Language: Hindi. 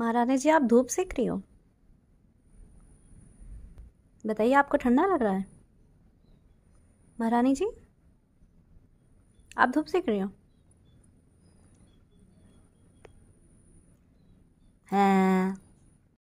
महारानी जी आप धूप सेक रही हो बताइए आपको ठंडा लग रहा है महारानी जी आप धूप सेक रही हो हैं